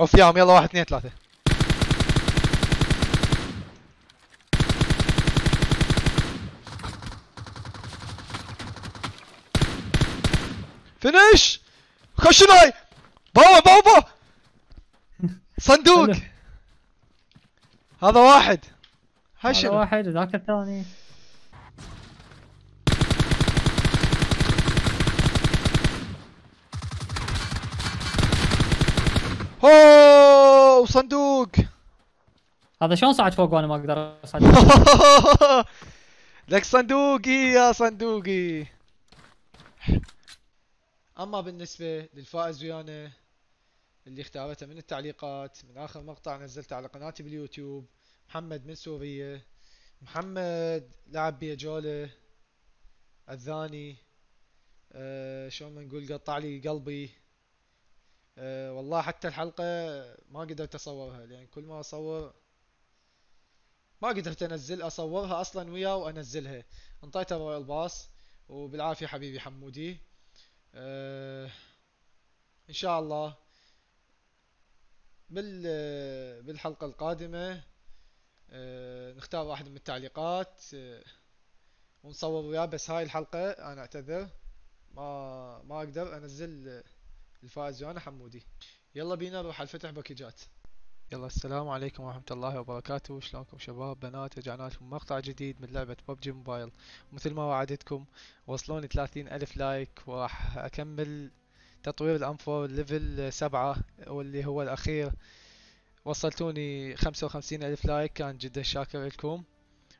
اوف ياهم يلا واحد اثنين ثلاثة فينيش خش هاي بابا بابا صندوق هذا واحد هذا واحد وذاك الثاني اوه صندوق هذا شلون صعد فوق وانا ما اقدر اصعد لك صندوقي يا صندوقي اما بالنسبه للفائز ويانا اللي اختارته من التعليقات من اخر مقطع نزلته على قناتي باليوتيوب محمد من سوريا محمد لعب بيا جوله الثاني أه شلون ما نقول قطع لي قلبي آه، والله حتى الحلقة ما قدرت أصورها لأن كل ما أصور ما قدرت أنزل أصورها أصلا وياه وأنزلها انطيتها رويال باص وبالعافية حبيبي حمودي أه إن شاء الله بال بالحلقة القادمة أه نختار واحد من التعليقات أه ونصور وياه بس هاي الحلقة أنا أعتذر ما ما أقدر أنزل الفائز جانا حمودي يلا بينا نروح على الفتح باكجات يلا السلام عليكم ورحمة الله وبركاته شلونكم شباب بنات رجعنا لكم مقطع جديد من لعبة ببجي موبايل مثل ما وعدتكم وصلوني ثلاثين ألف لايك وراح أكمل تطوير الأنفور ليفل سبعة واللي هو الأخير وصلتوني خمسة وخمسين ألف لايك كان جدا شاكر لكم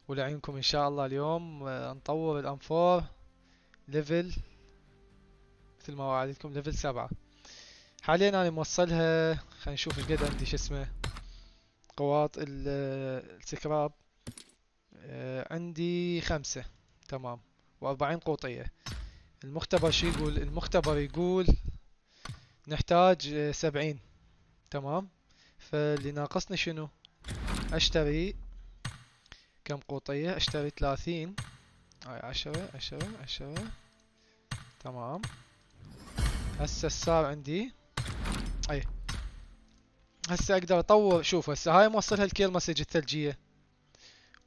ولعينكم إن شاء الله اليوم نطور الأنفور ليفل مثل ما وعدتكم ليفل سبعة حاليا انا موصلها خلينا نشوف القد عندي شو اسمه قوات السكراب آه، عندي خمسة تمام وأربعين قوطية المختبر شو يقول المختبر يقول نحتاج آه، سبعين تمام فاللي ناقصني شنو اشتري كم قوطية اشتري ثلاثين هاي عشرة عشرة عشرة تمام هسه صار عندي اي هسه اقدر اطور شوف هسه هاي موصلها الكيل مسج الثلجيه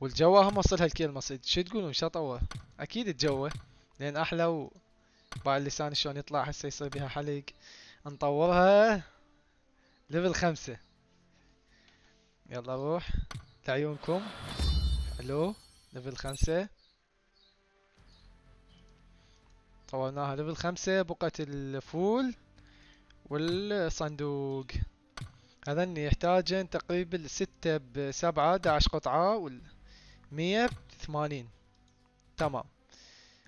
والجوا هم موصلها الكيل مسج شو تقولون شو اطور اكيد الجوا لان احلى و باع اللسان شلون يطلع هسه يصير بها حلق نطورها ليفل خمسة يلا روح لعيونكم الو ليفل خمسة طورناها ليفل خمسة بقت الفول والصندوق هذني يحتاجن تقريبا ستة بسبعة داعش قطعة والمية بثمانين تمام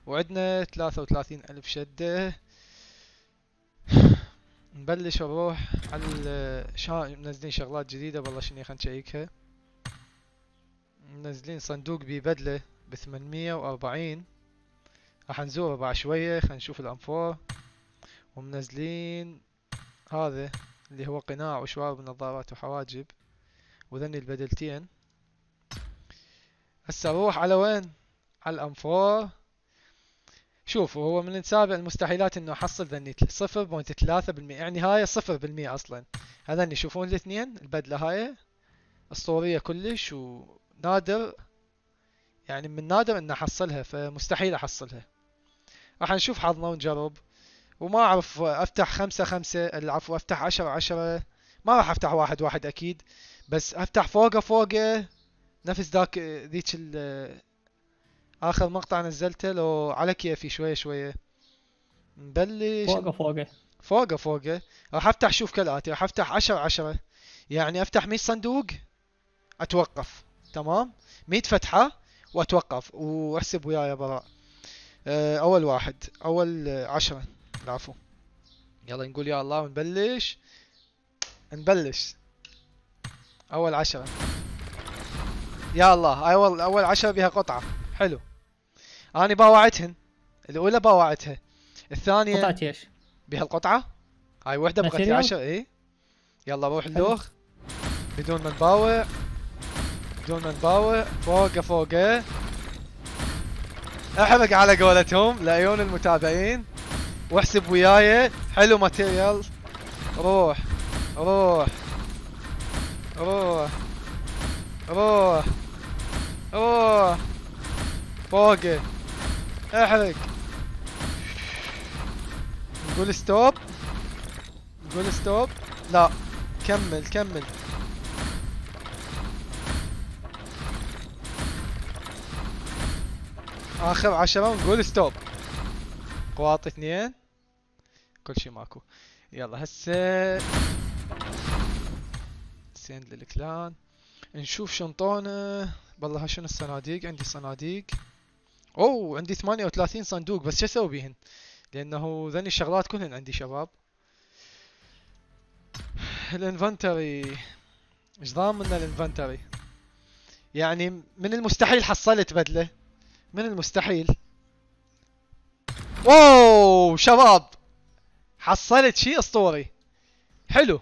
وعدنا ثلاثة وثلاثين ألف شدة نبلش نروح على منزلين شغلات جديدة والله شني خلنا نشيكها منزلين صندوق ببدلة بثمانمية وأربعين راح نزوره بعد شوية خلنا نشوف الأنفور ومنزلين هذا اللي هو قناع وشوارب نظارات وحواجب وذني البدلتين هسه اروح على وين على 4 شوف هو من سابع المستحيلات انه احصل ذني 0.3% يعني هاي 0% اصلا هذني يشوفون الاثنين البدله هاي اسطوريه كلش ونادر يعني من نادر ان احصلها فمستحيل احصلها راح نشوف حظنا ونجرب وما اعرف افتح خمسة خمسة العفو افتح عشرة عشرة ما راح افتح واحد واحد اكيد بس افتح فوقه فوقه نفس ذاك ذيك اخر مقطع نزلته لو على كيفي شوية شوية نبلش فوقه فوقه فوقه فوقه راح افتح شوف كالاتي راح افتح عشرة عشرة يعني افتح مية صندوق اتوقف تمام مية فتحة واتوقف واحسب وياي براء أه، اول واحد اول عشرة العفو يلا نقول يا الله ونبلش نبلش اول عشرة يا الله اول اول عشرة بها قطعة حلو انا باوعتهن الاولى باوعتها الثانية قطعت ايش؟ بها القطعة هاي وحدة بقت لي عشرة اي يلا بروح اللوخ بدون ما نباوع بدون ما نباوع فوقه فوقه احرق على قولتهم لعيون المتابعين واحسب وياي حلو ماتيريال روح روح روح روح روح فوقه احرق نقول ستوب نقول ستوب لا كمل كمل اخر عشرة نقول ستوب قواط اثنين كل شيء ماكو يلا هسه سند للكلان نشوف شنطونه بالله ها شنو الصناديق عندي صناديق اوه عندي 38 صندوق بس شو اسوي بيهن لانه ذني الشغلات كلهن عندي شباب الانفنتوري ايش ضامن الانفنتوري يعني من المستحيل حصلت بدله من المستحيل واو شباب حصلت شيء اسطوري حلو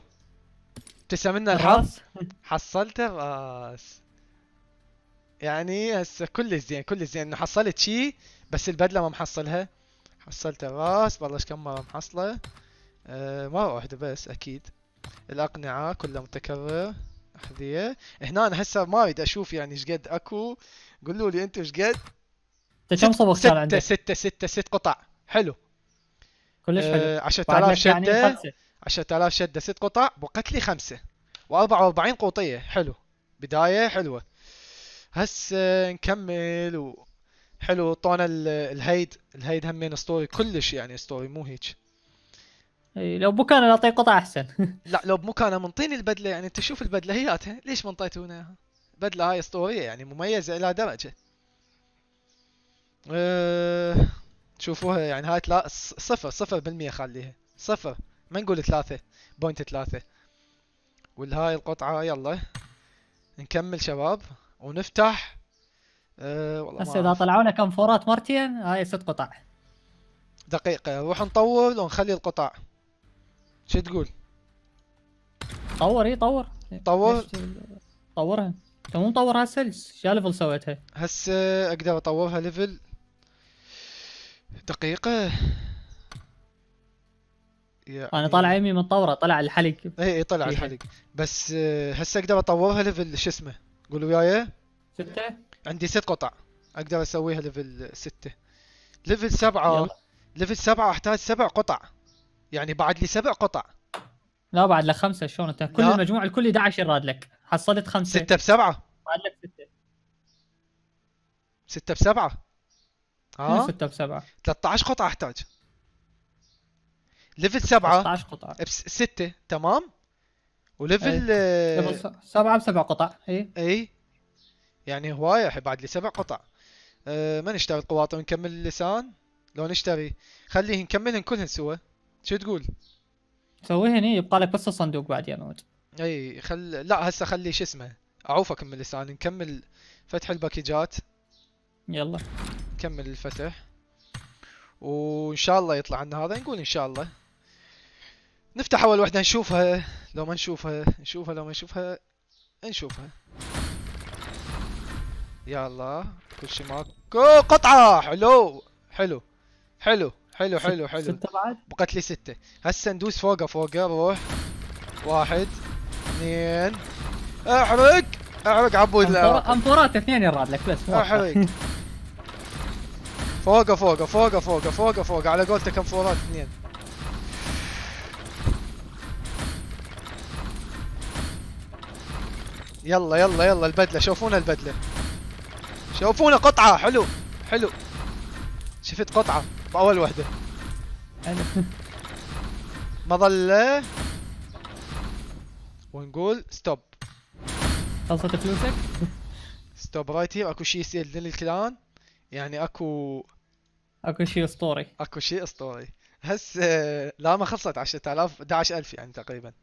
تسع منا الحظ حصلت الراس يعني هسه كلش زين كلش زين انه حصلت شيء بس البدله ما محصلها حصلت الراس والله ايش كم مره محصله أه مره واحده بس اكيد الاقنعه كلها متكرر احذيه هنا أنا هسه ما اريد اشوف يعني ايش قد اكو قولوا لي انتم ايش قد انت كم صبغ كان عندك؟ ستة ستة ست قطع حلو كلش حلو 10000 آه، يعني شده 10000 شده ست قطع بقت لي خمسه و44 قوطيه حلو بدايه حلوه هسه نكمل و... حلو طونا الهيد الهيد همين ستوري كلش يعني ستوري مو هيك اي لو كان اعطي قطع احسن لا لو كان منطيني البدله يعني انت شوف البدله هياتها ليش ما بدله هاي اسطوريه يعني مميزه الى درجه أه... تشوفوها يعني هاي صفر صفر بالمية خليها صفر ما نقول ثلاثة بوينت ثلاثة والهاي القطعة يلا نكمل شباب ونفتح أه والله بس اذا طلعونا كم فورات مرتين هاي ست قطع دقيقة نروح نطور ونخلي القطع شو تقول؟ طور اي طور طور طورها انت مو مطور هسه شو ليفل سويتها؟ هسه اقدر اطورها ليفل دقيقة يعني... انا طالع يمي من الطوره طلع الحلق اي اي طلع إيه. الحلق بس آه، هسه اقدر اطورها ليفل شو اسمه قول وياي ستة عندي ست قطع اقدر اسويها ليفل ستة ليفل سبعة ليفل سبعة احتاج سبع قطع يعني بعد لي سبع قطع لا بعد لك خمسة شلون انت كل المجموع الكل 11 راد لك حصلت خمسة ستة بسبعة بعد لك ستة ستة بسبعة اه ستة بسبعة 13 قطعة احتاج ليفل سبعة 13 قطعة ستة تمام وليفل إيه. آه، ليفل بسبع قطع اي اي يعني هواية بعد لي سبع قطع أه ما نشتري القواطع ونكمل اللسان لو نشتري خليه نكملهن كلهن سوا شو تقول؟ سويهن اي يبقى لك بس الصندوق بعد يا موت اي خل لا هسه خلي شو اسمه اعوفك من اللسان نكمل فتح الباكيجات يلا نكمل الفتح وان شاء الله يطلع عندنا هذا نقول ان شاء الله نفتح اول وحده نشوفها لو ما نشوفها نشوفها لو ما نشوفها نشوفها يا الله كل شيء ماكو قطعه حلو حلو حلو حلو حلو حلو ستة بعد بقت لي ستة هسه ندوس فوقه فوقه روح واحد اثنين احرق احرق عبود لا انفورات اثنين يراد لك بس احرق فوق فوق فوق فوق فوق فوق على قولته كم فورات اثنين يلا يلا يلا البدله شوفونا البدله شوفونا قطعه حلو حلو شفت قطعه باول وحده مظله ونقول ستوب خلصت فلوسك ستوب رايت هير اكو شيء يصير للكلان يعني اكو اكو شيء اسطوري اكو شيء اسطوري هسه آه، لا ما خلصت 10000 11000 يعني تقريبا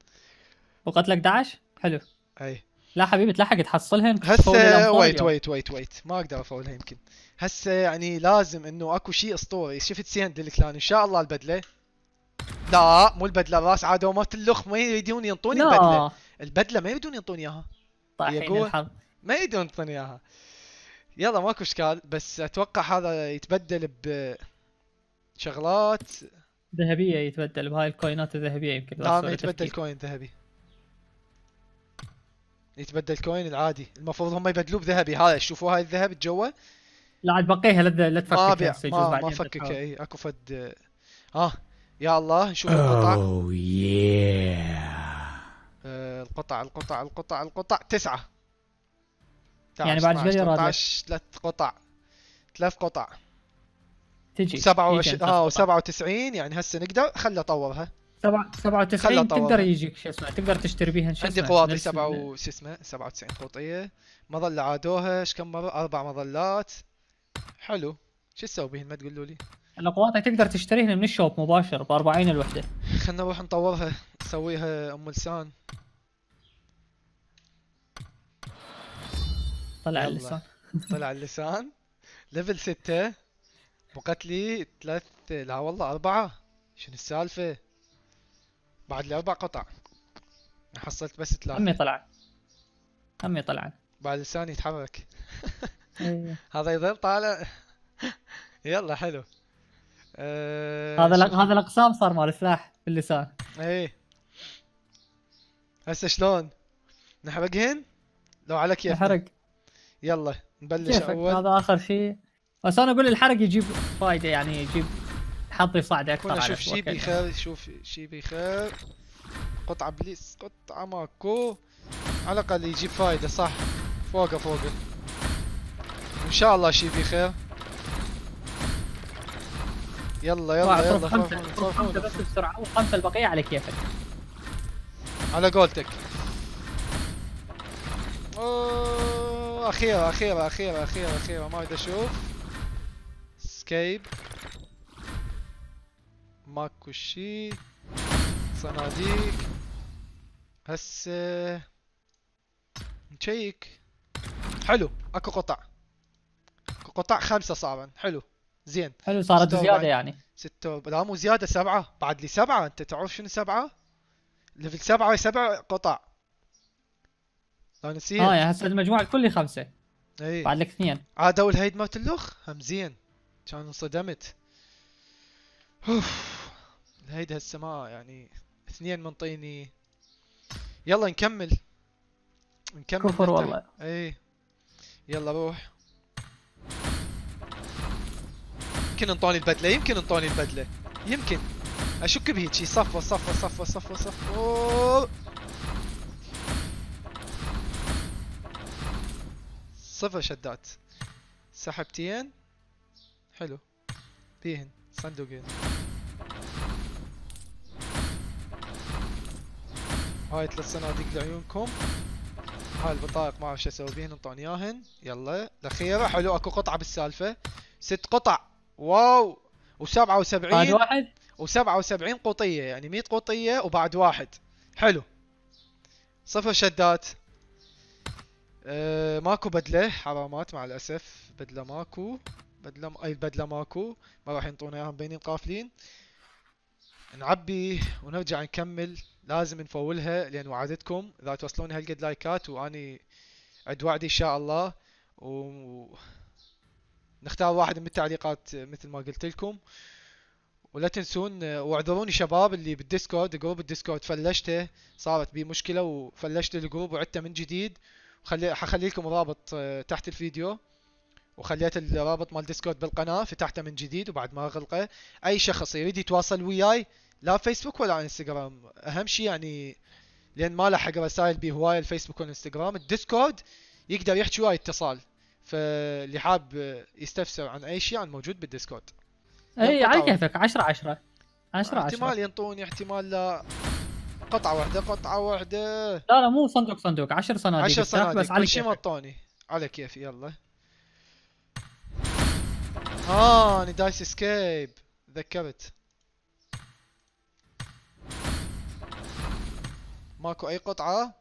وقت لك 11 حلو اي لا حبيبي تلحق تحصلها هسه ويت ويت ويت ويت ما اقدر افولها يمكن هسه آه، يعني لازم انه اكو شيء اسطوري شفت سيند للكلان ان شاء الله البدله لا مو البدله راس عاد مات اللخ ما يريدون ينطوني البدله البدله ما يريدون ينطوني اياها طاحين الحظ ما يريدون ينطوني اياها يلا ماكو اشكال بس اتوقع هذا يتبدل ب شغلات ذهبيه يتبدل بهاي الكوينات الذهبيه يمكن لا ما آه، يتبدل تفكير. كوين ذهبي يتبدل كوين العادي المفروض هم يبدلوه بذهبي هذا شوفوا هاي الذهب جوا لا عاد بقيها لا تفكك ما بيع ما, ما فكك اي اكو فد اه يا الله نشوف القطع اوه oh, yeah. آه القطع القطع القطع القطع تسعه يعني بعد شوي 13 ثلاث قطع ثلاث قطع تجي 27 إيه اه و97 يعني هسه نقدر خلي اطورها 97 تقدر يجيك شو اسمه تقدر تشتري بيها شو عندي قواطي 7 وش شو اسمه 97 قوطيه مظله عادوها ايش كم مره اربع مظلات حلو شو تسوي بهن ما تقولوا لي القواطع تقدر تشتريها من الشوب مباشر ب 40 الوحده خلينا نروح نطورها نسويها ام لسان طلع اللسان طلع اللسان ليفل 6 بقت لي ثلاث لا والله أربعة شنو السالفة؟ بعد لي أربع قطع حصلت بس ثلاثة همي طلع همي طلع بعد اللسان يتحرك إيه. هذا يظل طالع يلا حلو آه، هذا هذا الاقسام صار مال سلاح باللسان ايه هسه شلون؟ نحرقهن؟ لو على كيفك نحرق يلا نبلش اول هذا اخر شيء بس انا اقول الحرق يجيب فايده يعني يجيب حظ يصعد اكثر على يعني. شوف شي بخير شوف شي بخير قطعه بليس قطعه ماكو على الاقل يجيب فايده صح فوقه فوقه ان شاء الله شي بخير يلا يلا يلا خمسة خمسة بس بسرعة وخمسة البقية على كيفك على قولتك أوه. اخيرا اخيرا اخيرا اخيرا اخيرا ما بدي اشوف سكيب ماكو شي صناديق هسه نشيك حلو اكو قطع اكو قطع خمسة صعبا حلو زين حلو صارت زيادة يعني ستة لا مو زيادة سبعة بعد لي سبعة انت تعرف شنو سبعة؟ ليفل سبعة سبع قطع لو طيب، نسيت اه يعني هسه المجموع الكلي خمسه اي بعد لك اثنين عاد اول هيد مالت اللخ هم زين كان انصدمت اوف الهيد هسه ما يعني اثنين منطيني يلا نكمل نكمل كفر والله اي يلا روح يمكن انطوني البدله يمكن انطوني البدله يمكن اشك بهيجي صفوه صفوه صفوه صفوه صفوه صفر شدات سحبتين حلو بيهن صندوقين هاي ثلاث صناديق لعيونكم هاي البطايق ما اعرف شو اسوي بيهن انطوني اياهن يلا الاخيره حلو اكو قطعه بالسالفه ست قطع واو و77 بعد واحد و77 قوطيه يعني 100 قوطيه وبعد واحد حلو صفر شدات آه، ماكو بدله حرامات مع الاسف بدله ماكو بدله م... اي بدله ماكو ما راح ينطونا اياهم بينين قافلين نعبي ونرجع نكمل لازم نفولها لان وعدتكم اذا توصلون هالقد لايكات واني عد وعدي ان شاء الله و نختار واحد من التعليقات مثل ما قلت لكم ولا تنسون آه، واعذروني شباب اللي بالديسكورد جروب الديسكورد فلشته صارت بي مشكله وفلشت الجروب وعدته من جديد خلي حخلي لكم رابط آه، تحت الفيديو وخليت الرابط مال ديسكورد بالقناه فتحته من جديد وبعد ما اغلقه اي شخص يريد يتواصل وياي لا فيسبوك ولا انستغرام اهم شيء يعني لان ما لحق رسائل بي هواي الفيسبوك والانستغرام الديسكورد يقدر يحكي وياي اتصال فاللي حاب يستفسر عن اي شيء عن موجود بالديسكورد اي على كيفك 10 10 10 10 احتمال ينطوني احتمال لا قطعه واحده قطعه واحده لا لا مو صندوق صندوق 10 صناديق 10 صناديق بس على شيء مطوني على كيفي يلا ها اني دايس اسكيب تذكرت ماكو اي قطعه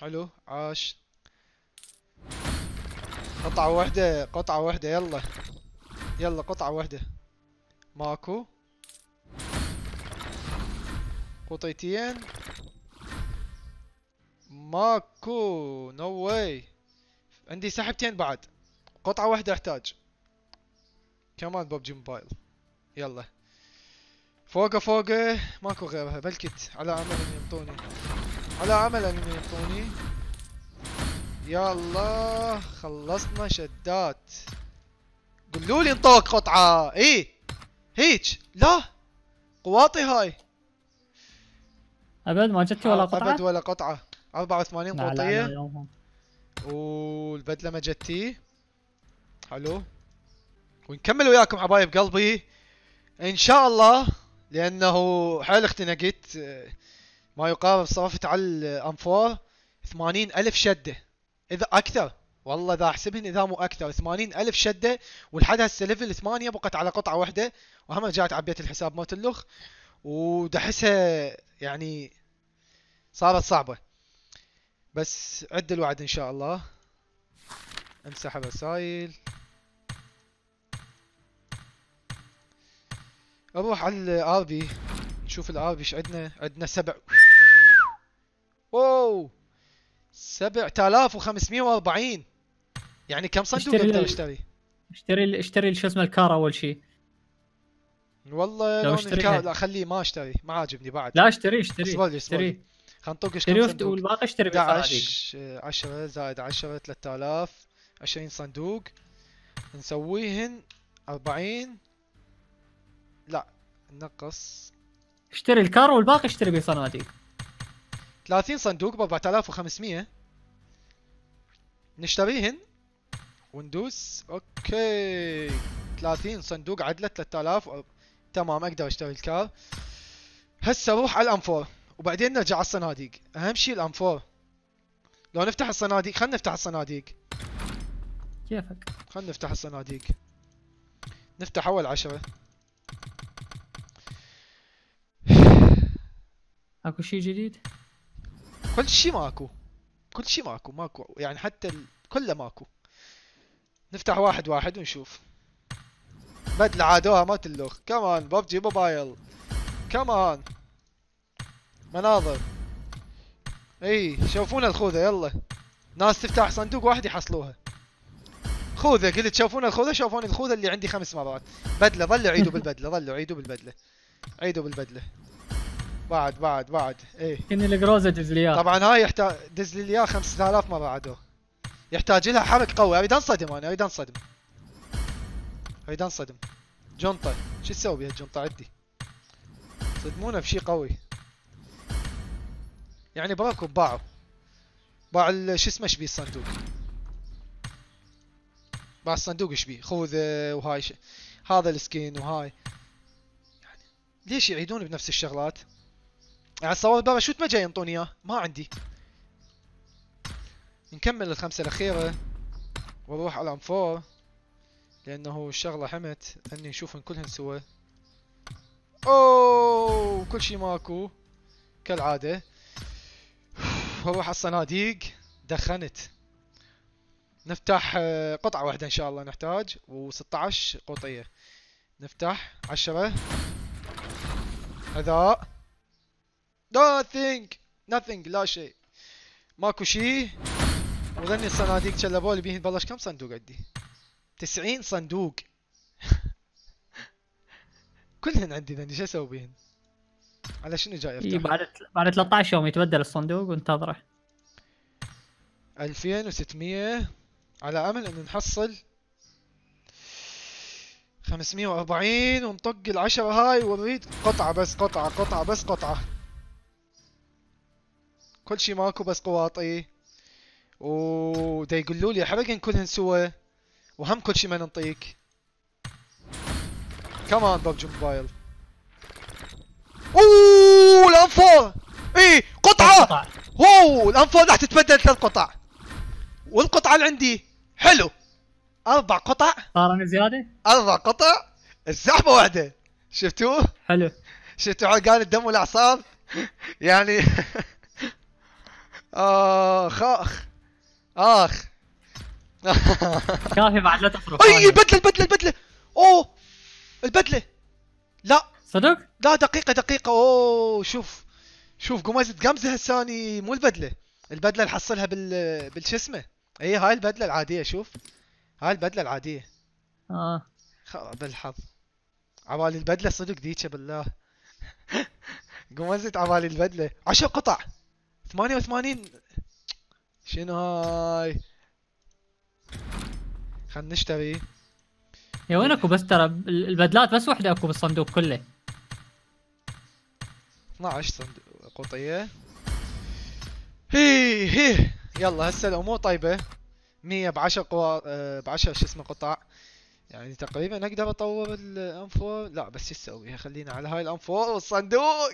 حلو عاش قطعه واحده قطعه واحده يلا يلا قطعه واحده ماكو بوطيتين ماكو نو واي عندي سحبتين بعد قطعة واحدة احتاج كمان ببجي موبايل يلا فوقه فوقه ماكو غيرها بلكت على امل ان ينطوني على امل ان ينطوني يلا خلصنا شدات قولولي انطوك قطعة ايه هيج لا قواطي هاي ابد ما جتي ولا قطعه ابد ولا قطعه 84 قوطيه والبدله ما جتي حلو ونكمل وياكم حبايب قلبي ان شاء الله لانه حيل اختنقت آه، ما يقارب صرفت على الانفور 80 الف شده اذا اكثر والله اذا احسبهن اذا مو اكثر 80 الف شده ولحد هسه ليفل 8 بقت على قطعه واحده وهم رجعت عبيت الحساب مالت اللخ ودحسها يعني صارت صعبة بس عد الوعد ان شاء الله امسح الرسايل اروح على الاربي نشوف الاربي ايش عندنا عندنا سبع واو 7540 يعني كم صندوق اقدر اشتري؟ اشتري اشتري شو اسمه الكار اول شيء والله لو اشتريها لا خليه ما اشتري ما عاجبني بعد لا اشتري اشتري اشتري اشتري خلنا نطق ايش نطقش والباقي اشتري 11 10 زائد 10 3000 20 صندوق نسويهن 40 لا نقص اشتري الكار والباقي اشتري صناديق 30 صندوق ب 4500 نشتريهن وندوس اوكي 30 صندوق عدله 3000 تمام اقدر اشتري الكار هسه اروح على الانفور وبعدين نرجع على الصناديق اهم شيء الانفور لو نفتح الصناديق خلينا نفتح الصناديق كيفك خلينا نفتح الصناديق نفتح اول عشرة اكو شيء جديد؟ كل شيء ماكو كل شيء ماكو ماكو يعني حتى ال... كله ماكو نفتح واحد واحد ونشوف بدل عادوها ما تلوخ كمان ببجي موبايل كمان مناظر اي شوفونا الخوذة يلا ناس تفتح صندوق واحد يحصلوها خوذة قلت شوفونا الخوذة شوفوني الخوذة اللي عندي خمس مرات بدلة ظلوا عيدوا بالبدلة ظلوا عيدوا بالبدلة عيدوا بالبدلة بعد بعد بعد ايه كني القروزة دز لي طبعا هاي يحتاج دز لي اياه 5000 مرة عدو يحتاج لها حرق قوي اريد انصدم انا اريد انصدم هيدا انصدم جنطة شو تسوي بها الجنطة عدي صدمونا بشي قوي يعني براكو باعوا باع شو اسمه شبيه الصندوق باع الصندوق شبي خوذة وهاي ش... هذا السكين وهاي يعني ليش يعيدون بنفس الشغلات يعني الصواب شو ما جاي ينطوني اياه ما عندي نكمل الخمسة الأخيرة ونروح على أم فور لأنه الشغلة حمت أني اشوفهم كلهن سوا أوه كل شي ماكو كالعادة أروح على الصناديق دخنت نفتح آه، قطعة واحدة إن شاء الله نحتاج و16 قوطية نفتح عشرة هذا nothing nothing لا شيء ماكو شيء وظني الصناديق شلبولي لي بيهن بلش كم صندوق عندي 90 صندوق كلهن عندي ذني شو اسوي بهن؟ على شنو جاي افتح؟ بعد بعد 13 يوم يتبدل الصندوق وانتظره 2600 على امل انه نحصل 540 ونطق العشرة هاي ونريد قطعة بس قطعة قطعة بس قطعة كل شيء ماكو بس قواطي ودا يقولوا لي احرقن كلهن سوا وهم كل شيء ما ننطيك كمان ببجي موبايل اوه الانفور اي قطعة اوه الانفور راح تتبدل ثلاث قطع والقطعة اللي عندي حلو اربع قطع صار آه، زيادة اربع قطع الزحمة واحدة شفتوه؟ حلو شفتوا عرقان الدم والاعصاب؟ يعني اخ اخ اخ كافي بعد لا تفرق اي البدله البدله البدله اوه البدله لا صدق؟ لا دقيقة دقيقة اوه شوف شوف قمزة قمزة هالثاني مو البدلة البدلة نحصلها بال بالش اسمه اي هاي البدلة العادية شوف هاي البدلة العادية اه بالحظ عبالي البدلة صدق ذيك بالله قمزة عبالي البدلة 10 قطع 88 شنو هاي خلينا نشتري يا وين اكو بس ترى البدلات بس وحده اكو بالصندوق كله 12 صندوق قطيه هي هي يلا هسه الامور طيبه 100 ب 10 قوا آه، ب 10 شو اسمه قطع يعني تقريبا اقدر اطور الانفور لا بس شو اسوي خلينا على هاي الانفور والصندوق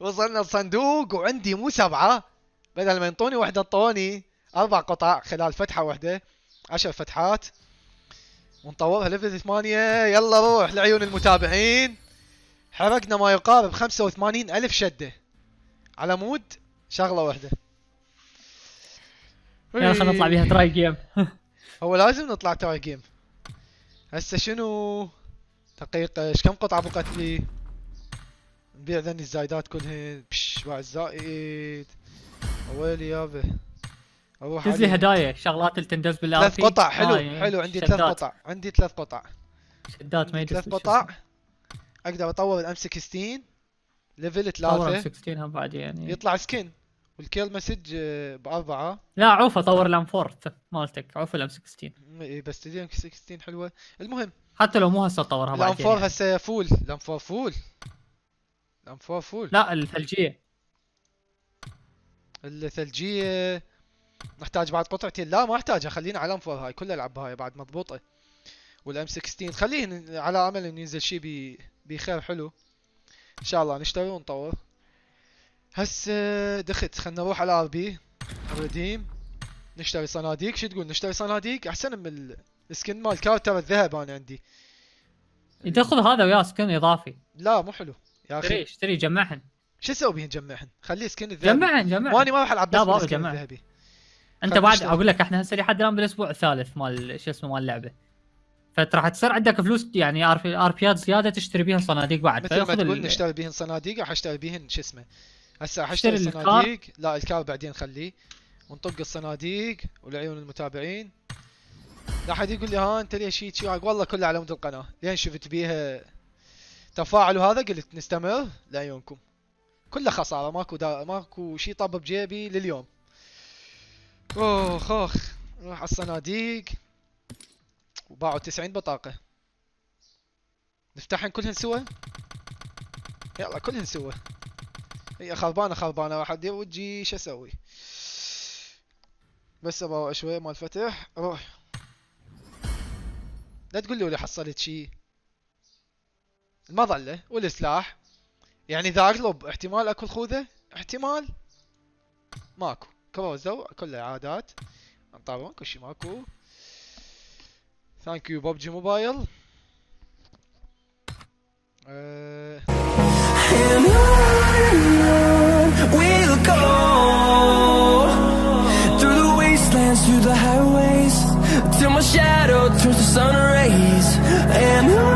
وصلنا الصندوق وعندي مو سبعه بدل ما ينطوني وحده انطوني اربع قطع خلال فتحه واحده 10 فتحات ونطورها ليفل 8 يلا روح لعيون المتابعين حرقنا ما يقارب 85 ألف شدة على مود شغلة واحدة يلا خلينا نطلع بيها تراي جيم هو لازم نطلع تراي جيم هسه شنو دقيقة ايش كم قطعة بقت لي؟ نبيع ذني الزايدات كلهن بش باع الزايد ويلي يابا اروح تنزل هدايا شغلات اللي تندز بالار ثلاث قطع حلو آه حلو عندي ثلاث قطع عندي ثلاث قطع شدات ما يدز ثلاث قطع اقدر اطور الام 16 ليفل ثلاثة الام 16 هم بعد يعني يطلع سكن والكيل مسج آه، باربعة لا عوف اطور الام 4 مالتك عوف الام 16 اي بس تدري الام 16 حلوة المهم حتى لو مو هسه اطورها بعد الام 4 يعني. هسه فول الام 4 فول الام 4 فول لا الثلجية الثلجية نحتاج بعد قطعتين لا ما احتاجها خلينا على انفور هاي كل العب هاي بعد مضبوطه والام 16 خليه على امل انه ينزل شيء بخير حلو ان شاء الله نشتري ونطور هسه دخت خلينا نروح على ار بي رديم نشتري صناديق شو تقول نشتري صناديق احسن من السكن مال كارتر الذهب انا عندي تاخذ هذا وياه سكن اضافي لا مو حلو يا اخي اشتري جمعهن شو اسوي بهن جمعهن خليه سكن الذهب جمعهن جمعهن واني ما راح العب بس جمعهن الذهبي انت بعد اقول لك احنا هسه لحد الان بالاسبوع الثالث مال شو اسمه مال اللعبه فراح تصير عندك فلوس يعني ار بيات زياده تشتري بيها صناديق بعد مثل ما تقول نشتري بيهن صناديق راح اشتري بيهن شو اسمه هسه راح اشتري صناديق لا الكار بعدين خليه ونطق الصناديق ولعيون المتابعين لا حد يقول لي ها انت ليش هيك والله كله على مود القناه لين شفت بيها تفاعل وهذا قلت نستمر لعيونكم كله خساره ماكو دا ماكو شيء طب بجيبي لليوم اوخ اوخ نروح على الصناديق وباعوا 90 بطاقة نفتحن كلهن سوا يلا كلهن سوا هي خربانة خربانة راح ادير شو اسوي بس ابغى شوية مال فتح روح لا تقول لي حصلت شي المظلة والسلاح يعني اذا اقلب احتمال اكل خوذة احتمال ماكو كروزو كلها عادات انطرون كل شيء ماكو ثانك يو ببجي موبايل We'll go through the wastelands, through the highways, till my shadow turns to sun rays, and